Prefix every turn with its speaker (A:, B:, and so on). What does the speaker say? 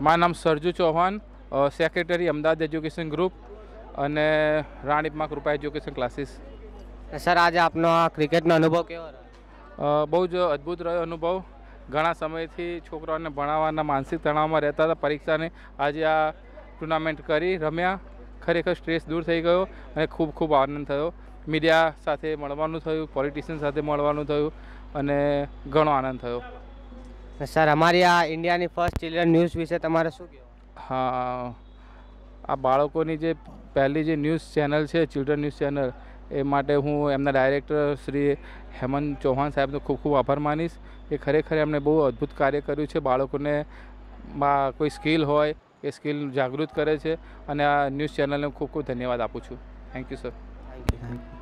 A: માર નામ Sarju Chauhan secretary Ahmedabad education group અને રાણીપમાક રિપાય એજ્યુકેશન ક્લાસીસ સર આજ આપનો ક્રિકેટ નો અનુભવ કેવો રહ્યો બહુ જ અદ્ભુત રહ્યો અનુભવ ઘણા સમય થી છોકરાઓને ભણાવવાના માનસિક તણાવમાં રહેતા હતા પરીક્ષા ને આજ આ ટુર્નામેન્ટ કરી રમ્યા ખરેખર સ્ટ્રેસ દૂર થઈ ગયો અને ખૂબ ખૂબ આનંદ થયો મીડિયા સાથે મળવાનું થયું પોલિટિશિયન સાથે મળવાનું થયું અને ઘણો આનંદ થયો नमस्कार हमारी आ इंडियानी फर्स्ट चिल्ड्रन न्यूज़ વિશે તમારે શું કેવું હા આ બાળકોની જે પહેલી જે ન્યૂઝ ચેનલ છે चिल्ड्रन ન્યૂઝ ચેનલ એ માટે હું એમના ડાયરેક્ટર શ્રી હેમંત चौहान સાહેબનો ખૂબ ખૂબ આભાર માનીશ એ ખરેખર તેમણે બહુ અદ્ભુત કાર્ય કર્યું છે બાળકોને માં કોઈ સ્કિલ હોય એ સ્કિલ જાગૃત કરે છે અને આ ન્યૂઝ ચેનલને ખૂબ ખૂબ ધન્યવાદ આપું છું thank you sir thank
B: you